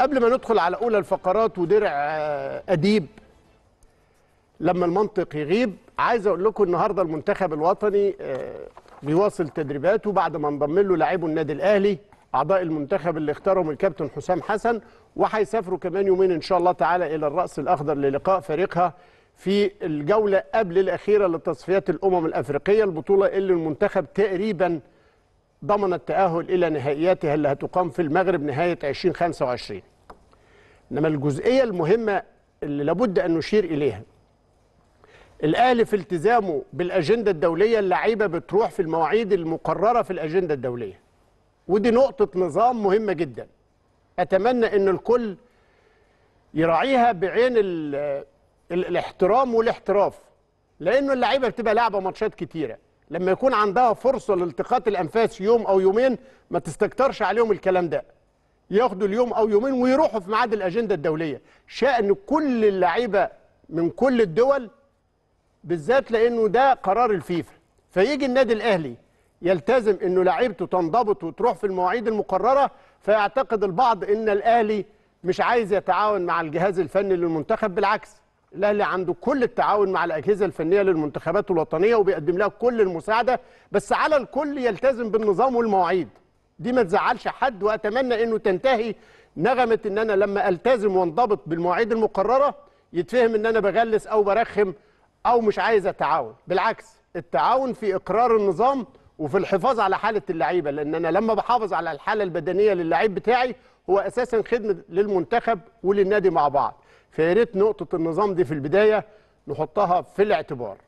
قبل ما ندخل على اولى الفقرات ودرع آه، اديب لما المنطق يغيب عايز اقول لكم النهارده المنتخب الوطني آه، بيواصل تدريباته بعد ما انضم له لاعبو النادي الاهلي اعضاء المنتخب اللي اختارهم الكابتن حسام حسن وهيسافروا كمان يومين ان شاء الله تعالى الى الراس الاخضر للقاء فريقها في الجوله قبل الاخيره لتصفيات الامم الافريقيه البطوله اللي المنتخب تقريبا ضمن التأهل إلى نهائياتها اللي هتقام في المغرب نهاية 2025 إنما الجزئية المهمة اللي لابد أن نشير إليها الأهلي في التزامه بالأجندة الدولية اللعيبة بتروح في المواعيد المقررة في الأجندة الدولية ودي نقطة نظام مهمة جدا أتمنى أن الكل يراعيها بعين الـ الـ الاحترام والاحتراف لأنه اللعيبة بتبقى لعبة ماتشات كتيرة لما يكون عندها فرصه لالتقاط الانفاس يوم او يومين ما تستكترش عليهم الكلام ده ياخدوا اليوم او يومين ويروحوا في ميعاد الاجنده الدوليه شان كل اللعيبه من كل الدول بالذات لانه ده قرار الفيفا فيجي النادي الاهلي يلتزم انه لعيبته تنضبط وتروح في المواعيد المقرره فيعتقد البعض ان الاهلي مش عايز يتعاون مع الجهاز الفني للمنتخب بالعكس الاهلي عنده كل التعاون مع الاجهزه الفنيه للمنتخبات الوطنيه وبيقدم لها كل المساعده بس على الكل يلتزم بالنظام والمواعيد دي ما تزعلش حد واتمنى انه تنتهي نغمه ان انا لما التزم وانضبط بالمواعيد المقرره يتفهم ان انا بغلس او برخم او مش عايز اتعاون بالعكس التعاون في اقرار النظام وفي الحفاظ على حاله اللعيبه لان انا لما بحافظ على الحاله البدنيه للعيب بتاعي هو اساسا خدمه للمنتخب وللنادي مع بعض فياريت نقطة النظام دي في البداية نحطها في الاعتبار